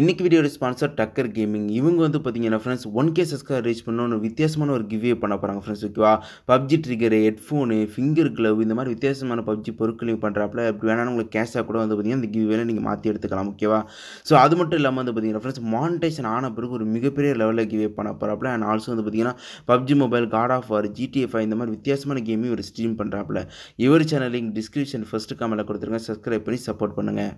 இன்றைக்கி video sponsor Takkar gaming இவங்க வந்து பார்த்தீங்கன்னா ஃப்ரெண்ட்ஸ் ஒன் கே சஸ்கார் ரீச் பண்ணணும் வித்தியாசமான ஒரு கிவ்வே பண்ண போகிறாங்க ஃப்ரெண்ட்ஸ் ஓகேவா PUBG trigger headphone finger glove இந்த மாதிரி வித்தியாசமான பப்ஜி பொருட்களையும் பண்ணுறாப்புல அப்படி வேணாலும் உங்களுக்கு கேஷாக கூட வந்து பார்த்தீங்கன்னா இந்த கிவ்வே நீங்கள் மாற்றி எடுத்துக்கலாம் ஓகேவா ஸோ அது மட்டும் இல்லாமல் வந்து பார்த்தீங்கன்னா ஃப்ரெண்ட்ஸ் மானிட்டேஷன் ஆன பிறகு ஒரு மிகப்பெரிய லெவலில் கிவ்வே பண்ண போகிறாப்புல அண்ட் ஆல்சோ வந்து பார்த்தீங்கன்னா PUBG mobile god of R GTF இந்த மாதிரி வித்தியாசமான கேமையும் ஒரு ஸ்ட்ரீம் பண்ணுறாப்பில் இவர் சேனல் லிங்க் டிஸ்கிரிப்ஷன் ஃபஸ்ட்டு கமெண்ட்டில் கொடுத்துருங்க சப்ஸ்கிரைப் பண்ணி சப்போர்ட் பண்ணுங்கள்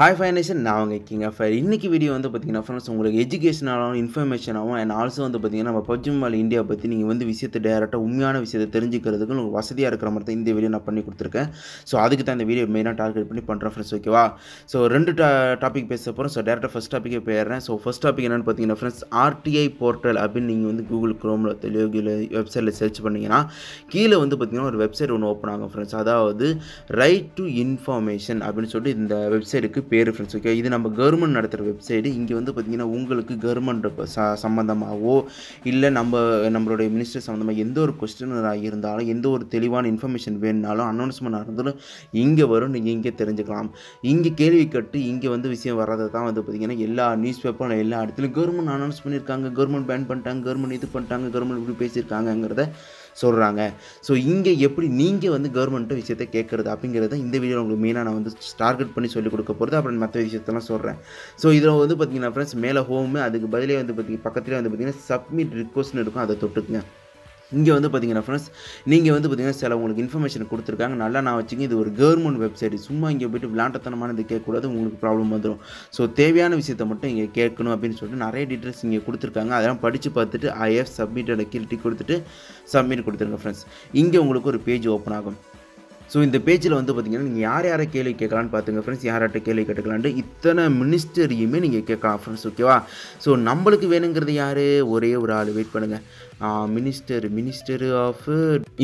ஹாய் ஃபைனேஷன் நான் அவங்க கிங் ஃபைர் இன்றைக்கி வீடியோ வந்து பார்த்தீங்கன்னா ஃப்ரெண்ட்ஸ் உங்களுக்கு எஜுகேஷனாகவும் இன்ஃபர்மேஷனாகவும் அண்ட் ஆல்சோ வந்து பார்த்திங்கன்னா நம்ம பஜ்ஜிமால் இந்தியா பற்றி நீங்கள் வந்து விஷயத்தை டேரெக்டாக உண்மையான விஷயத்தை தெரிஞ்சுக்கிறதுக்கு உங்களுக்கு வசதியாக இருக்கிற மாதிரி தான் இந்த வீடியோ நான் பண்ணி கொடுத்துருக்கேன் ஸோ அதுக்கு தான் இந்த வீடியோ மெயினாக டார்கெட் பண்ணி பண்ணுறேன் ஃப்ரெண்ட்ஸ் ஓகேவா ஸோ ரெண்டு டா டாபிக் பேச போகிறோம் ஸோ டேரெக்டாக ஃபஸ்ட் டாப்பிக்கே போயிடுறேன் ஸோ ஃபஸ்ட் டாபிக் என்னென்னு பார்த்தீங்கன்னா ஃப்ரெண்ட்ஸ் ஆர்டிஐ போர்ட்டல் அப்படின்னு நீங்கள் வந்து கூகுள் க்ரோமில் தெளிவில் வெப்சைட்டில் சர்ச் பண்ணிங்கன்னா கீழே வந்து பார்த்திங்கன்னா ஒரு வெப்சைட் ஒன்று ஓப்பன் ஆகும் ஃப்ரெண்ட்ஸ் அதாவது ரைட் டு இன்ஃபர்மேஷன் அப்படின்னு சொல்லிட்டு இந்த வெப்சைட்டுக்கு பேர் ஃப்ரெண்ட்ஸ் ஓகே இது நம்ம கவர்மெண்ட் நடத்துகிற வெப்சைட்டு இங்கே வந்து பார்த்திங்கன்னா உங்களுக்கு கவர்மெண்ட் சம்மந்தமாகவோ இல்லை நம்ம நம்மளுடைய மினிஸ்டர் சம்மந்தமாக எந்த ஒரு கொஸ்டின் இருந்தாலும் எந்த ஒரு தெளிவான இன்ஃபர்மேஷன் வேணுனாலும் அனௌன்ஸ்மெண்ட் இருந்தாலும் இங்கே வரும் நீங்கள் இங்கே தெரிஞ்சுக்கலாம் இங்கே கேள்வி கட்டு இங்கே வந்து விஷயம் வர்றதை தான் வந்து பார்த்திங்கன்னா எல்லா நியூஸ் பேப்பரும் எல்லா இடத்துலையும் கவர்மெண்ட் அனௌன்ஸ் பண்ணியிருக்காங்க கவர்மெண்ட் பேன் பண்ணிட்டாங்க கவர்மெண்ட் இது பண்ணிட்டாங்க கவர்மெண்ட் இப்படி பேசியிருக்காங்கங்கிறத சொல்கிறாங்க ஸோ இங்கே எப்படி நீங்கள் வந்து கவர்மெண்ட்டு விஷயத்தை கேட்குறது அப்படிங்கிறத இந்த வீடியோவில் உங்களுக்கு மெயினாக நான் வந்து டார்கெட் பண்ணி சொல்லிக் கொடுக்க போகிறது அப்புறம் மற்ற விஷயத்தெல்லாம் சொல்கிறேன் ஸோ இதில் வந்து பார்த்தீங்கன்னா ஃப்ரெண்ட்ஸ் மேலே ஹோமு அதுக்கு பதிலே வந்து பார்த்திங்க பக்கத்துலேயே வந்து பார்த்திங்கன்னா சப்மிட் ரிக்வஸ்ட்னு இருக்கும் அதை தொட்டுக்குங்க இங்கே வந்து பார்த்தீங்கன்னா ஃப்ரெண்ட்ஸ் நீங்கள் வந்து பார்த்தீங்கன்னா சில உங்களுக்கு இன்ஃபர்மேஷன் கொடுத்துருக்காங்க நல்லா நான் வச்சுங்க இது ஒரு கவர்மெண்ட் வெப்சைட் சும்மா இங்கே போய்ட்டு இது கேட்கக்கூடாது உங்களுக்கு ப்ராப்ளம் வந்துடும் ஸோ தேவையான விஷயத்த மட்டும் இங்கே கேட்கணும் அப்படின்னு சொல்லிட்டு நிறைய டீட்டெயில்ஸ் இங்கே கொடுத்துருக்காங்க அதெல்லாம் படித்து பார்த்துட்டு ஐஎஃப் சப்மிட்டோட கில்ட்டி கொடுத்துட்டு சப்மிட் கொடுத்துருங்க ஃப்ரெண்ட்ஸ் இங்கே உங்களுக்கு ஒரு பேஜ் ஓப்பன் ஆகும் ஸோ இந்த பேஜில் வந்து பார்த்திங்கன்னா நீங்கள் யார் யாரை கேள்வி கேட்கலான்னு பார்த்துங்க ஃப்ரெண்ட்ஸ் யார்கிட்ட கேள்வி கேட்டுக்கலான்ட்டு இத்தனை மினிஸ்டரியுமே நீங்கள் கேட்கலாம் ஃப்ரெண்ட்ஸ் ஓகேவா ஸோ நம்மளுக்கு வேணுங்கிறது யார் ஒரே ஒரு ஆள் வெயிட் பண்ணுங்கள் மினிஸ்டர் மினிஸ்டர் ஆஃப்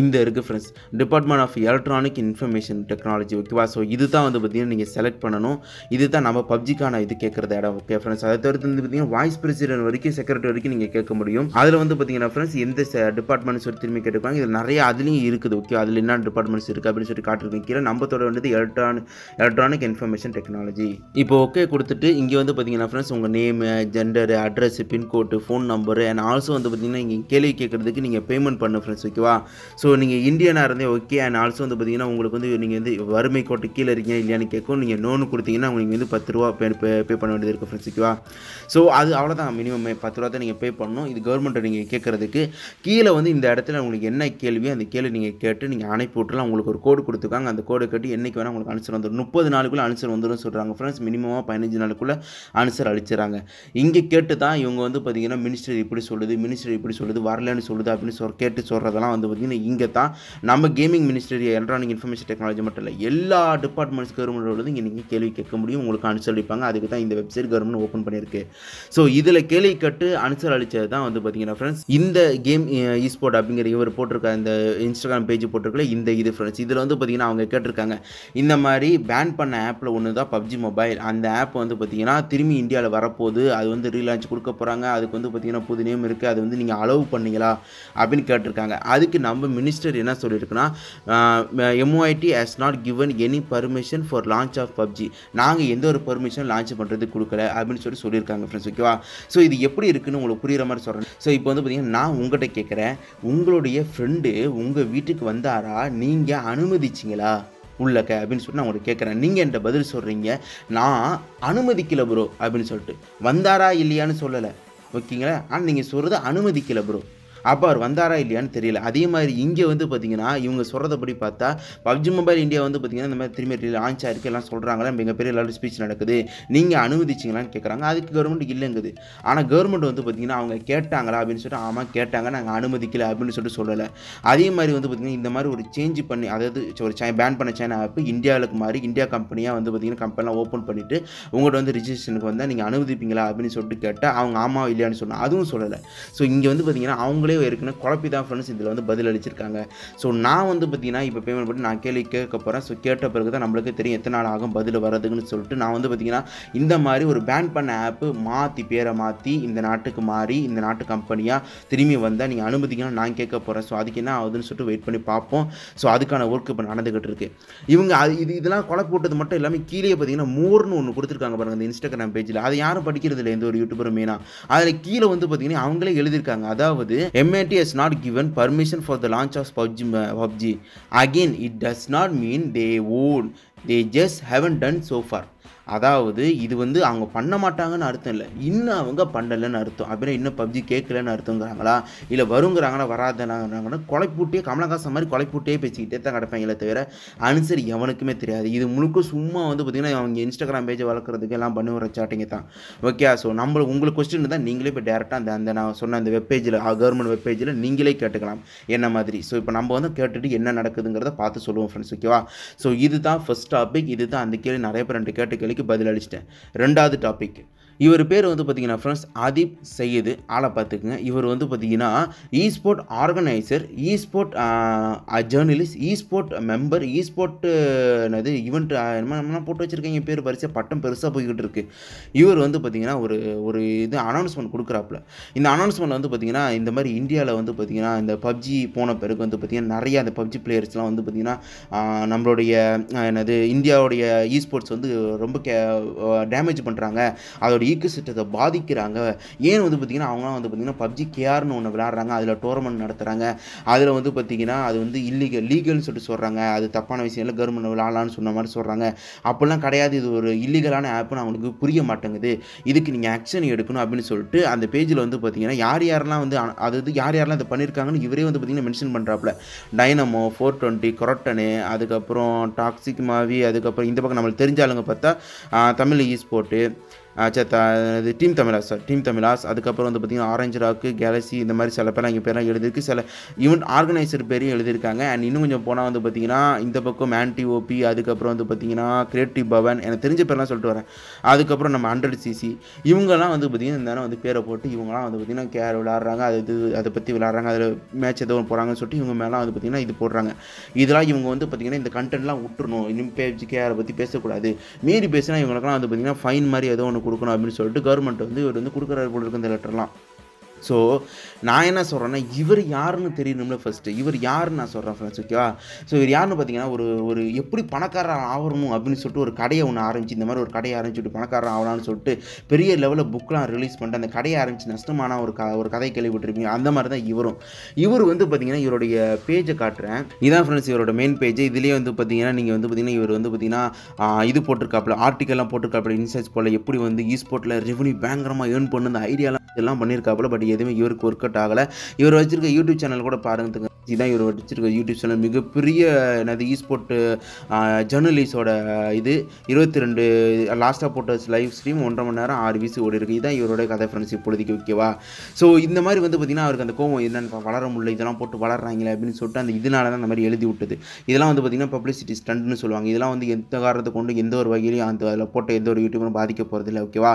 இந்த இருக்குது friends department of electronic information technology ஓகேவா ஸோ இது தான் வந்து பார்த்திங்கன்னா நீங்கள் செலக்ட் பண்ணணும் இது தான் நம்ம பப்ஜிக்கான இது கேட்குறது இடம் ஓகே ஃப்ரெண்ட்ஸ் அதை தவிர்த்து வந்து பார்த்திங்கன்னா வாய்ஸ் பிரசிடென்ட் வரைக்கும் செக்ரட்டரி வரைக்கும் நீங்கள் கேட்க முடியும் அதில் வந்து பார்த்திங்கன்னா ஃப்ரெண்ட்ஸ் எந்த டிபார்ட்மெண்ட்ஸ் ஒரு திரும்பி கேட்டுப்பாங்க இது நிறைய அதுலேயும் இருக்குது ஓகே அதில் என்ன டிபார்ட்மெண்ட்ஸ் இருக்குது அப்படின்னு சொல்லிட்டு காட்டியிருக்கேன் கீழே நம்பத்தோட வந்து எலக்ட்ரானிக் எலக்ட்ரானிக் இன்ஃபர்மேஷன் டெக்னாலஜி இப்போ ஓகே கொடுத்துட்டு இங்கே வந்து பார்த்தீங்கன்னா ஃப்ரெண்ட்ஸ் உங்கள் name gender address pincode phone number and also வந்து பார்த்தீங்கன்னா இங்கே கேள்வி கேட்குறதுக்கு நீங்கள் பேமெண்ட் பண்ண ஃப்ரெண்ட்ஸ் ஓகேவா ஸோ நீங்கள் இந்தியனாக இருந்தே ஓகே அண்ட் ஆல்சோ வந்து பார்த்தீங்கன்னா உங்களுக்கு வந்து நீங்கள் வந்து வறுமை கோட்டு கீழே இருக்கீங்க இல்லையான்னு கேட்கும் நீங்கள் லோனு கொடுத்தீங்கன்னா உங்களுக்கு வந்து பத்து ரூபா பே பே பண்ண வேண்டியது இருக்குது ஃப்ரெண்ட்ஸ் ஓகேவா ஸோ அது அவ்வளோதான் மினிமம் பத்து ரூபா தான் நீங்கள் பே பண்ணணும் இது கவர்மெண்ட்டை நீங்கள் கேட்குறதுக்கு கீழே வந்து இந்த இடத்துல உங்களுக்கு என்ன கேள்வி அந்த கேள்வி நீங்கள் கேட்டு நீங்கள் அனுப்பி விட்டுலாம் உங்களுக்கு ஒரு கோடு கோடு கொடுத்துருக்காங்க அந்த கோடு கட்டி என்றைக்கு வேணால் உங்களுக்கு ஆன்சர் வந்துடும் முப்பது நாளுக்குள்ளே ஆன்சர் வந்துடும்னு சொல்கிறாங்க ஃப்ரெண்ட்ஸ் மினிமமாக பதினஞ்சு நாளுக்குள்ளே ஆன்சர் அழிச்சிடறாங்க இங்கே கேட்டு தான் இவங்க வந்து பார்த்திங்கன்னா மினிஸ்டர் இப்படி சொல்லுது மினிஸ்டர் இப்படி சொல்லுது வரலன்னு சொல்லுது அப்படின்னு சொல் கேட்டு சொல்கிறதெல்லாம் வந்து பார்த்திங்கன்னா இங்கே தான் நம்ம gaming minister electronic information technology மட்டும் இல்லை எல்லா டிபார்ட்மெண்ட்ஸ் கவர்மெண்ட் வந்து இங்கே நீங்கள் கேள்வி கேட்க முடியும் உங்களுக்கு ஆன்சர் அளிப்பாங்க அதுக்கு தான் இந்த வெப்சைட் கவர்மெண்ட் ஓப்பன் பண்ணியிருக்கு ஸோ இதில் கேள்வி கேட்டு ஆன்சர் அளித்தது தான் வந்து பார்த்திங்கன்னா ஃப்ரெண்ட்ஸ் இந்த கேம் இஸ்போர்ட் அப்படிங்கிற இவர் போட்டிருக்க இந்த இன்ஸ்டாகிராம் பேஜ் போட்டிருக்கல இந்த இது ஃப்ரெண்ட்ஸ் இதில் வந்து வந்து பார்த்திங்கன்னா அவங்க கேட்டிருக்காங்க இந்த மாதிரி பேன் பண்ண ஆப்பில் ஒன்று தான் பப்ஜி மொபைல் அந்த ஆப் வந்து பார்த்திங்கன்னா திரும்பி இந்தியாவில் வரப்போகுது அது வந்து ரீலான்ச் கொடுக்க போகிறாங்க அதுக்கு வந்து பார்த்திங்கன்னா புது நேம் இருக்குது அது வந்து நீங்கள் அலோவ் பண்ணீங்களா அப்படின்னு கேட்டிருக்காங்க அதுக்கு நம்ம மினிஸ்டர் என்ன சொல்லியிருக்குன்னா MOIT has not given any permission for launch of PUBG நாங்கள் எந்த ஒரு பர்மிஷன் லான்ச் பண்ணுறதுக்கு கொடுக்கல அப்படின்னு சொல்லி சொல்லியிருக்காங்க ஃப்ரெண்ட்ஸ் ஓகேவா ஸோ இது எப்படி இருக்குன்னு உங்களுக்கு புரிகிற மாதிரி சொல்கிறேன் ஸோ இப்போ வந்து பார்த்தீங்கன்னா நான் உங்கள்கிட்ட கேட்குறேன் உங்களுடைய ஃப்ரெண்டு உங்கள் வீட்டுக்கு வந்தாரா நீங்கள் அனுமதி அனுமதிச்சிங்களா உள்ளக்க அப்படின்னு சொல்லி நான் உங்களுக்கு கேட்குறேன் நீங்கள் என்கிட்ட பதில் சொல்கிறீங்க நான் அனுமதிக்கலை ப்ரோ அப்படின்னு சொல்லிட்டு வந்தாரா இல்லையான்னு சொல்லலை ஓகேங்களா ஆனால் நீங்கள் சொல்கிறது அனுமதிக்கலை ப்ரோ அப்போ அவர் வந்தாரா இல்லையான்னு தெரியல அதே மாதிரி இங்கே வந்து பார்த்தீங்கன்னா இவங்க சொல்கிறதபடி பார்த்தா பப்ஜி மொபைல் இந்தியா வந்து பார்த்தீங்கன்னா இந்த மாதிரி திரும்பி லான்ச் ஆயிருக்கு எல்லாம் சொல்கிறாங்களா மிகப்பெரிய லெவலில் ஸ்பீச் நடக்குது நீங்கள் அனுமதிச்சிங்களான்னு கேட்குறாங்க அதுக்கு கவர்மெண்ட் இல்லைங்குது ஆனால் கவர்மெண்ட் வந்து பார்த்தீங்கன்னா அவங்க கேட்டாங்களா அப்படின்னு சொல்லிட்டு ஆமாம் கேட்டாங்க நாங்கள் அனுமதிக்கல அப்படின்னு சொல்லிட்டு சொல்லலை அதே மாதிரி வந்து பார்த்திங்கன்னா இந்த மாதிரி ஒரு சேஞ்ச் பண்ணி அதாவது ஒரு சை பேன் பண்ண சைனா ஆப் இந்தியாவுக்கு மாதிரி இந்தியா கம்பெனியாக வந்து பார்த்திங்கன்னா கம்பெனிலாம் ஓப்பன் பண்ணிவிட்டு உங்கள்கிட்ட வந்து ரிஜிஸ்ட்ரேஷனுக்கு வந்தால் நீங்கள் அனுமதிப்பீங்களா அப்படின்னு சொல்லிட்டு கேட்டால் அவங்க ஆமாம் இல்லையான்னு சொன்னால் அதுவும் சொல்லலை ஸோ இங்கே வந்து பார்த்திங்கன்னா அவங்களே நம்மளே இருக்குன்னு குழப்பி தான் ஃப்ரெண்ட்ஸ் இதில் வந்து பதில் அளிச்சிருக்காங்க ஸோ நான் வந்து பார்த்தீங்கன்னா இப்போ பேமெண்ட் பண்ணி நான் கேள்வி கேட்க போகிறேன் ஸோ கேட்ட பிறகு தான் நம்மளுக்கு தெரியும் எத்தனை நாள் ஆகும் பதில் வரதுன்னு சொல்லிட்டு நான் வந்து பார்த்தீங்கன்னா இந்த மாதிரி ஒரு பேன் பண்ண ஆப்பு மாற்றி பேரை மாற்றி இந்த நாட்டுக்கு மாறி இந்த நாட்டு கம்பெனியாக திரும்பி வந்தால் நீங்கள் அனுமதிக்கணும் நான் கேட்க போகிறேன் ஸோ அதுக்கு என்ன ஆகுதுன்னு சொல்லிட்டு வெயிட் பண்ணி பார்ப்போம் ஸோ அதுக்கான ஒர்க் இப்போ நடந்துகிட்டு இருக்கு இவங்க அது இது இதெல்லாம் குழப்பி விட்டது மட்டும் எல்லாமே கீழே பார்த்தீங்கன்னா மோர்னு ஒன்று கொடுத்துருக்காங்க பாருங்கள் இந்த இன்ஸ்டாகிராம் பேஜில் அதை யாரும் படிக்கிறது இல்லை எந்த ஒரு யூடியூபரும் மெயினாக அதில் கீழே வந்து பார்த்தீங்கன்னா அவங்களே எழுதியிருக்காங்க அதாவது MIT has not given permission for the launch of PUBG, uh, PUBG. Again, it does not mean they would. They just haven't done so far. அதாவது இது வந்து அவங்க பண்ண மாட்டாங்கன்னு அர்த்தம் இல்லை இன்னும் அவங்க பண்ணலைன்னு அர்த்தம் அப்படின்னா இன்னும் பப்ஜி கேட்கலன்னு அர்த்தங்கிறாங்களா இல்லை வருங்கிறாங்களா வராதுனாங்கிறாங்கன்னா கொலைப்பூட்டியே கமலஹாசன் மாதிரி கொலைப்பூட்டியே பேசிக்கிட்டே தான் கிடப்பாங்களே தவிர அனுசரி எவனுக்குமே தெரியாது இது முழுக்க சும்மா வந்து பார்த்திங்கன்னா அவங்க இன்ஸ்டாகிராம் பேஜை வளர்க்குறதுக்கு எல்லாம் பண்ணி வர சாட்டிங்க தான் ஓகே ஸோ நம்ம உங்களுக்கு கொஸ்டின் தான் நீங்களே இப்போ டேரெக்டாக அந்த அந்த நான் சொன்ன அந்த வெப்பேஜில் கவர்மெண்ட் வெப்பேஜில் நீங்களே கேட்டுக்கலாம் என்ன மாதிரி ஸோ இப்போ நம்ம வந்து கேட்டுட்டு என்ன நடக்குதுங்கிறத பார்த்து சொல்லுவோம் ஃப்ரெண்ட்ஸ் ஓகேவா ஸோ இதுதான் ஃபஸ்ட் டாபிக் இது தான் அந்த கேள்வி நிறைய பேர் ரெண்டு கேட்டு கேள்விக்கு பதிலளிச்சிட்டேன் ரெண்டாவது டாபிக் இவர் பேர் வந்து பார்த்தீங்கன்னா ஃப்ரெண்ட்ஸ் ஆதிப் செய்யுது ஆளை பார்த்துக்குங்க இவர் வந்து பார்த்தீங்கன்னா esport organizer esport journalist esport member esport என்னது ஈவெண்ட் என்னென்னா போட்டு வச்சுருக்கீங்க பேர் பரிசாக பட்டம் பெருசாக போய்கிட்டு இருக்கு இவர் வந்து பார்த்தீங்கன்னா ஒரு ஒரு இது அனௌன்ஸ்மெண்ட் கொடுக்குறாப்புல இந்த அனௌன்ஸ்மெண்ட் வந்து பார்த்தீங்கன்னா இந்த மாதிரி இந்தியாவில் வந்து பார்த்தீங்கன்னா இந்த பப்ஜி போன பிறகு வந்து பார்த்தீங்கன்னா நிறைய அந்த பப்ஜி பிளேயர்ஸ்லாம் வந்து பார்த்தீங்கன்னா நம்மளுடைய என்னது இந்தியாவுடைய இஸ்போர்ட்ஸ் வந்து ரொம்ப கே டேமேஜ் பண்ணுறாங்க அதோட அவங்களோட ஈக்கு சிட்டத்தை பாதிக்கிறாங்க ஏன் வந்து பார்த்தீங்கன்னா அவங்களாம் வந்து பார்த்தீங்கன்னா பப்ஜி கேஆர்னு ஒன்று விளாட்றாங்க அதில் டோர்னமெண்ட் நடத்துகிறாங்க அதில் வந்து பார்த்தீங்கன்னா அது வந்து இல்லீகல் லீகல்னு சொல்லிட்டு சொல்கிறாங்க அது தப்பான விஷயம் இல்லை கவர்மெண்ட் விளாட்லான்னு சொன்ன மாதிரி சொல்கிறாங்க அப்படிலாம் கிடையாது இது ஒரு இல்லீகலான ஆப்னு அவங்களுக்கு புரிய மாட்டேங்குது இதுக்கு நீங்கள் ஆக்ஷன் எடுக்கணும் அப்படின்னு சொல்லிட்டு அந்த பேஜில் வந்து பார்த்தீங்கன்னா யார் யாரெல்லாம் வந்து அது வந்து யார் யாரெல்லாம் இதை பண்ணியிருக்காங்கன்னு இவரே வந்து பார்த்திங்கன்னா மென்ஷன் பண்ணுறாப்புல டைனமோ ஃபோர் டுவெண்ட்டி கொரட்டனு அதுக்கப்புறம் டாக்ஸிக் மாவி அதுக்கப்புறம் இந்த பக்கம் நம்மளுக்கு தெரிஞ்ச ஆளுங்க பார்த்தா தமிழ் ஈஸ்போர்ட்டு சே த இது team Tamilas sir team Tamilas அதுக்கப்புறம் வந்து பார்த்திங்கன்னா ஆரஞ்சு ராக்கு கேலக்ஸி இந்த மாதிரி சில பேர்லாம் இங்கே பேரெலாம் எழுதியிருக்கு சில ஈவன் ஆர்கனைசர் பேரையும் எழுதியிருக்காங்க அண்ட் இன்னும் கொஞ்சம் போனால் வந்து பார்த்திங்கன்னா இந்த பக்கம் ஆன்டி ஓபி அதுக்கப்புறம் வந்து பார்த்திங்கன்னா கிரியேட்டிவ் பவன் எனக்கு தெரிஞ்ச பேர்லாம் சொல்லிட்டு வரேன் அதுக்கப்புறம் நம்ம ஹண்ட்ரட் சிசி இவங்கெல்லாம் வந்து பார்த்திங்கன்னா இந்த வந்து பேரை போட்டு இவங்கெல்லாம் வந்து பார்த்திங்கன்னா கேர் விளாட்றாங்க அது இது அதை பற்றி விளாட்றாங்க அதில் மேட்ச் எதோ ஒன்று போகிறாங்கன்னு சொல்லிட்டு இவங்க மேலாம் வந்து பார்த்திங்கன்னா இது போடுறாங்க இதெல்லாம் இவங்க வந்து பார்த்திங்கன்னா இந்த கண்டென்ட்லாம் விட்டுருணும் இனிமேல் பேஜ் கேரை பற்றி பேசக்கூடாது மீறி பேசினா இவங்களுக்குலாம் வந்து பார்த்திங்கன்னா ஃபைன் மாதிரி ஏதோ ஒன்று கொடுக்கணும் அப்படின்னு சொல்லிட்டு கவர்மெண்ட் வந்து இவர் வந்து கொடுக்குறாரு போல இருக்கு இந்த லெட்டர்லாம் ஸோ நான் என்ன சொல்கிறேன்னா இவர் யாருன்னு தெரியணும்ல ஃபஸ்ட்டு இவர் யாருன்னு நான் சொல்கிறேன் ஃப்ரெண்ட்ஸ் ஓகேவா ஸோ இவர் யாருன்னு பார்த்தீங்கன்னா ஒரு ஒரு எப்படி பணக்காரன் ஆகணும் அப்படின்னு சொல்லிட்டு ஒரு கடையை ஒன்று ஆரம்பிச்சு இந்த மாதிரி ஒரு கடையை ஆரம்பிச்சுட்டு பணக்காரன் ஆகலாம்னு சொல்லிட்டு பெரிய லெவலில் புக்கெலாம் ரிலீஸ் பண்ணிட்டு அந்த கடையை ஆரம்பிச்சு நஷ்டமான ஒரு க ஒரு கதை கேள்விப்பட்டிருப்பீங்க அந்த மாதிரி தான் இவரும் இவர் வந்து பார்த்தீங்கன்னா இவருடைய பேஜை காட்டுறேன் இதான் ஃப்ரெண்ட்ஸ் இவரோட மெயின் பேஜ் இதுலேயே வந்து பார்த்தீங்கன்னா நீங்கள் வந்து பார்த்தீங்கன்னா இவர் வந்து பார்த்தீங்கன்னா இது போட்டிருக்காப்புல ஆர்டிக்கல்லாம் போட்டிருக்காப்புல இன்சைட்ஸ் போல் எப்படி வந்து ஈஸ்போர்ட்டில் ரெவன்யூ பயங்கரமாக ஏர்ன் பண்ணுது ஐடியாலாம் எல்லாம் பண்ணியிருக்காப்புல பட் எதுவுமே இவருக்கு ஒர்க் அவுட் ஆகலை இவர் வச்சுருக்க யூடியூப் சேனல் கூட பாருங்க இதுதான் இவர் வச்சிருக்க யூடியூப் சேனல் மிகப்பெரிய எனது ஈஸ்போர்ட் ஜேர்னலிஸ்டோட இது இருபத்தி ரெண்டு லாஸ்ட்டாக போட்ட லைவ் ஸ்ட்ரீம் ஒன்றரை மணி நேரம் ஆறு வீசு ஓடி இருக்குது இதுதான் இவரோட கதை ஃப்ரெண்ட்ஸ் இப்பொழுதுக்கு ஓகேவா ஸோ இந்த மாதிரி வந்து பார்த்திங்கன்னா அவருக்கு அந்த கோவம் என்னென்னு வளர முடியல இதெல்லாம் போட்டு வளர்றாங்களே அப்படின்னு சொல்லிட்டு அந்த இதனால தான் அந்த மாதிரி எழுதி விட்டது இதெல்லாம் வந்து பார்த்திங்கன்னா பப்ளிசிட்டி ஸ்டண்ட்னு சொல்லுவாங்க இதெல்லாம் வந்து எந்த காரணத்தை கொண்டு எந்த ஒரு வகையிலையும் அந்த அதில் போட்ட எந்த ஒரு யூடியூபரும் பாதிக்க போகிறதில்ல ஓகேவா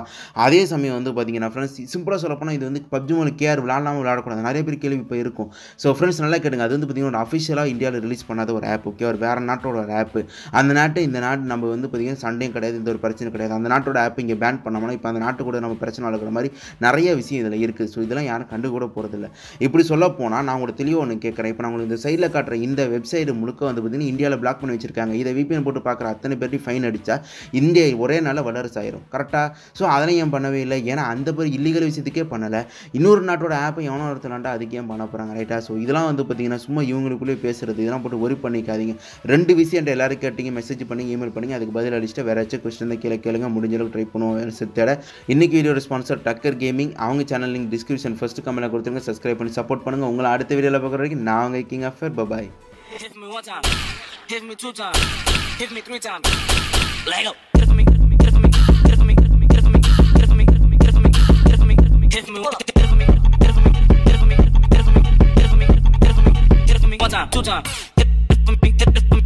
அதே சமயம் வந்து பார்த்திங்கன்னா ஃப்ரெண்ட்ஸ் சிம்பிளாக சொல்லப்போனால் இது வந்து பப்ஜி ஒரு கேஆர் விளாடாமல் விளாடக்கூடாது நிறைய பேர் கேள்வி இப்போ இருக்கும் ஸோ ஃப்ரெண்ட்ஸ் நல்லா கேட்டுங்க அது வந்து பார்த்திங்கன்னா ஒரு அஃபிஷியலாக இந்தியாவில் ரிலீஸ் பண்ணாத ஒரு ஆப் ஓகே ஒரு வேறு நாட்டோட ஒரு ஆப் அந்த நாட்டு இந்த நாட்டு நம்ம வந்து பார்த்திங்கன்னா சண்டையும் கிடையாது இந்த ஒரு பிரச்சனை கிடையாது அந்த நாட்டோட ஆப் இங்கே பேன் பண்ணோம்னா இப்போ அந்த நாட்டு கூட நம்ம பிரச்சனை வளர்க்குற மாதிரி நிறைய விஷயம் இதில் இருக்குது ஸோ இதெல்லாம் யாரும் கண்டு கூட போகிறதில்ல இப்படி சொல்ல போனால் நான் உங்களுக்கு தெளிவாக ஒன்று கேட்குறேன் இப்போ நான் உங்களுக்கு இந்த சைடில் காட்டுற இந்த வெப்சைட் முழுக்க வந்து பார்த்திங்கன்னா இந்தியாவில் பிளாக் பண்ணி வச்சிருக்காங்க இதை விபிஎன் போட்டு பார்க்குற அத்தனை பேர்ட்டி ஃபைன் அடித்தா இந்தியா ஒரே நாளில் வல்லரசு ஆயிரும் கரெக்டாக ஸோ அதெல்லாம் ஏன் பண்ணவே இல்லை ஏன்னா அந்த பேர் இல்லீகல் விஷயத்துக்கே பண்ணலை இன்னொரு ஒவ்வொரு நாட்டோட ஆப்பை எவனோ ஒருத்தலாண்டா அதுக்கே பண்ண போகிறாங்க ரைட்டா ஸோ இதெல்லாம் வந்து பார்த்தீங்கன்னா சும்மா இவங்களுக்குள்ளே பேசுகிறது இதெல்லாம் போட்டு ஒரி பண்ணிக்காதீங்க ரெண்டு விஷயம் எல்லாரும் கேட்டீங்க மெசேஜ் பண்ணி இமெயில் பண்ணி அதுக்கு பதில் அடிச்சுட்டு வேறு ஏதாச்சும் கொஸ்டின் தான் கீழே கேளுங்க முடிஞ்சளவுக்கு ட்ரை பண்ணுவோம் தேட இன்றைக்கி வீடியோட ஸ்பான்சர் டக்கர் கேமிங் அவங்க சேனல் லிங்க் டிஸ்கிரிப்ஷன் ஃபஸ்ட்டு கமெண்ட்டில் கொடுத்துருங்க சப்ஸ்கிரைப் பண்ணி சப்போர்ட் பண்ணுங்கள் உங்களை அடுத்த வீடியோவில் பார்க்குற வரைக்கும் நான் உங்கள் கிங் ஆஃபர் பபாய் Hit me one time, hit me two times, hit me three times. Lego. Hit me. one time, two time.